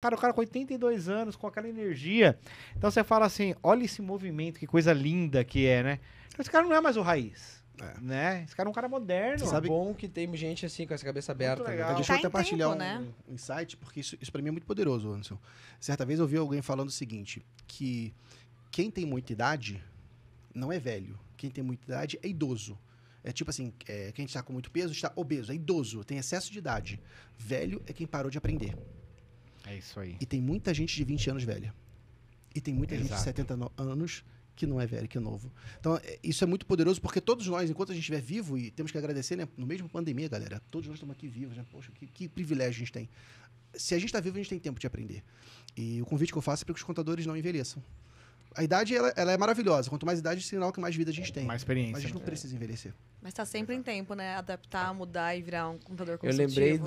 Cara, o cara com 82 anos, com aquela energia. Então você fala assim: olha esse movimento, que coisa linda que é, né? Esse cara não é mais o raiz. É. Né? Esse cara é um cara moderno. Sabe... É bom que tem gente assim com essa cabeça aberta. Né? Deixa tá eu até partilhar tempo, um, né? um insight, porque isso, isso mim é muito poderoso, Anderson. Certa vez eu vi alguém falando o seguinte: que quem tem muita idade não é velho. Quem tem muita idade é idoso. É tipo assim, é, quem está com muito peso está obeso, é idoso, tem excesso de idade. Velho é quem parou de aprender. É isso aí. E tem muita gente de 20 anos velha. E tem muita Exato. gente de 70 anos que não é velho, que é novo. Então, é, isso é muito poderoso, porque todos nós, enquanto a gente estiver vivo, e temos que agradecer, né? No mesmo pandemia, galera, todos nós estamos aqui vivos, né? Poxa, que, que privilégio a gente tem. Se a gente está vivo, a gente tem tempo de aprender. E o convite que eu faço é para que os contadores não envelheçam. A idade, ela, ela, é maravilhosa. Quanto mais idade, é sinal que mais vida a gente tem. Mais experiência. Mas a gente não precisa é. envelhecer. Mas está sempre em tempo, né? Adaptar, mudar e virar um contador consultivo. Eu lembrei do